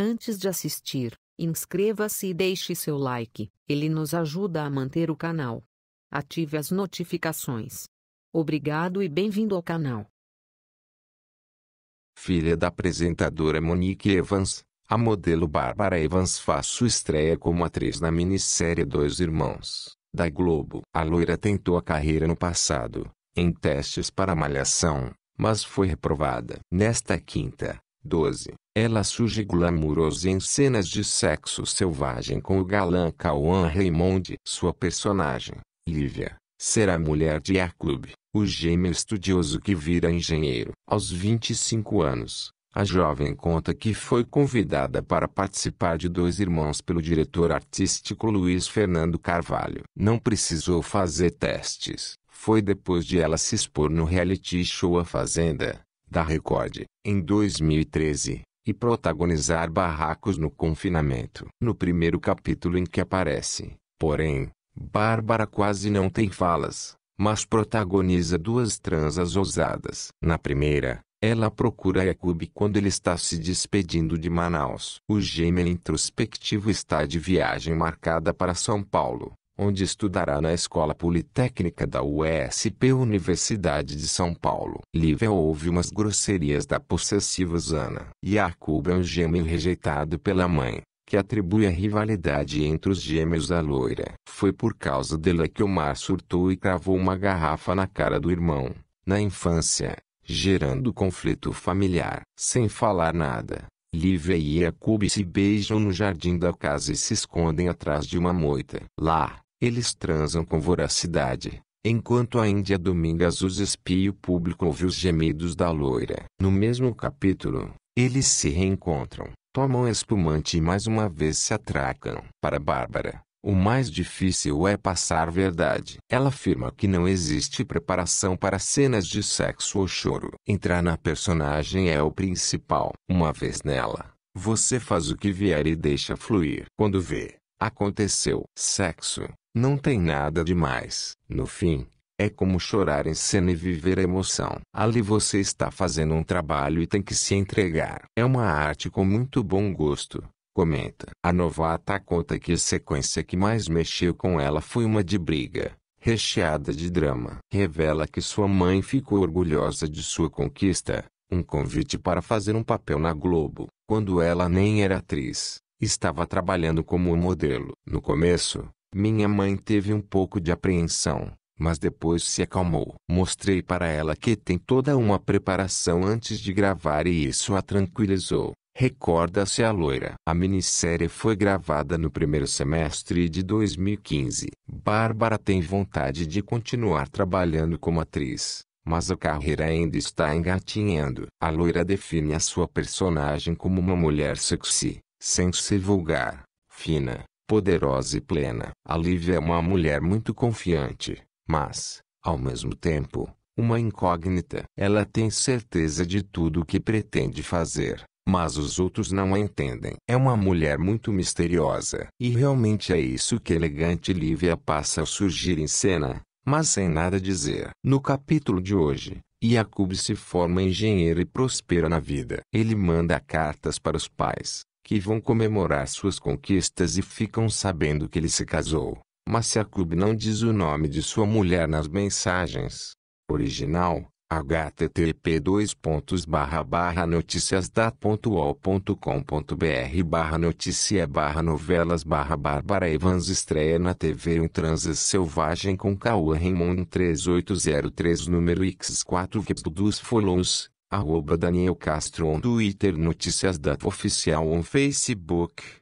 Antes de assistir, inscreva-se e deixe seu like, ele nos ajuda a manter o canal. Ative as notificações. Obrigado e bem-vindo ao canal. Filha da apresentadora Monique Evans, a modelo Bárbara Evans faz sua estreia como atriz na minissérie Dois Irmãos, da Globo. A loira tentou a carreira no passado, em testes para Malhação, mas foi reprovada. Nesta quinta, 12. Ela surge glamurosa em cenas de sexo selvagem com o galã Kawan Raymond. Sua personagem, Lívia, será mulher de Club, o gêmeo estudioso que vira engenheiro. Aos 25 anos, a jovem conta que foi convidada para participar de Dois Irmãos pelo diretor artístico Luiz Fernando Carvalho. Não precisou fazer testes. Foi depois de ela se expor no reality show A Fazenda, da Record, em 2013, e protagonizar Barracos no Confinamento. No primeiro capítulo em que aparece, porém, Bárbara quase não tem falas, mas protagoniza duas transas ousadas. Na primeira, ela procura Yakub quando ele está se despedindo de Manaus. O gêmeo introspectivo está de viagem marcada para São Paulo onde estudará na Escola Politécnica da USP Universidade de São Paulo. Lívia ouve umas grosserias da possessiva Zana e é um gêmeo rejeitado pela mãe, que atribui a rivalidade entre os gêmeos à loira. Foi por causa dela que Omar surtou e cravou uma garrafa na cara do irmão, na infância, gerando conflito familiar. Sem falar nada, Lívia e Jacob se beijam no jardim da casa e se escondem atrás de uma moita. Lá, eles transam com voracidade, enquanto a Índia Domingas os espia e o público ouve os gemidos da loira. No mesmo capítulo, eles se reencontram, tomam espumante e mais uma vez se atracam. Para Bárbara, o mais difícil é passar verdade. Ela afirma que não existe preparação para cenas de sexo ou choro. Entrar na personagem é o principal. Uma vez nela, você faz o que vier e deixa fluir. Quando vê, aconteceu. Sexo. Não tem nada de mais. No fim, é como chorar em cena e viver a emoção. Ali você está fazendo um trabalho e tem que se entregar. É uma arte com muito bom gosto. Comenta. A novata conta que a sequência que mais mexeu com ela foi uma de briga, recheada de drama. Revela que sua mãe ficou orgulhosa de sua conquista, um convite para fazer um papel na Globo, quando ela nem era atriz, estava trabalhando como modelo. No começo, minha mãe teve um pouco de apreensão, mas depois se acalmou. Mostrei para ela que tem toda uma preparação antes de gravar e isso a tranquilizou. Recorda-se a loira. A minissérie foi gravada no primeiro semestre de 2015. Bárbara tem vontade de continuar trabalhando como atriz, mas a carreira ainda está engatinhando. A loira define a sua personagem como uma mulher sexy, sem ser vulgar, fina, poderosa e plena. A Lívia é uma mulher muito confiante, mas, ao mesmo tempo, uma incógnita. Ela tem certeza de tudo o que pretende fazer, mas os outros não a entendem. É uma mulher muito misteriosa. E realmente é isso que elegante Lívia passa a surgir em cena, mas sem nada dizer. No capítulo de hoje, Jacob se forma engenheiro e prospera na vida. Ele manda cartas para os pais, que vão comemorar suas conquistas e ficam sabendo que ele se casou, mas se a club não diz o nome de sua mulher nas mensagens. Original, http noticiasdat.ol.com.br barra notícia barra novelas barra Bárbara Evans estreia na TV um transe selvagem com Cauã Raymond 3803 número X4 dos Follows Arroba Daniel Castro on Twitter Notícias da Oficial on Facebook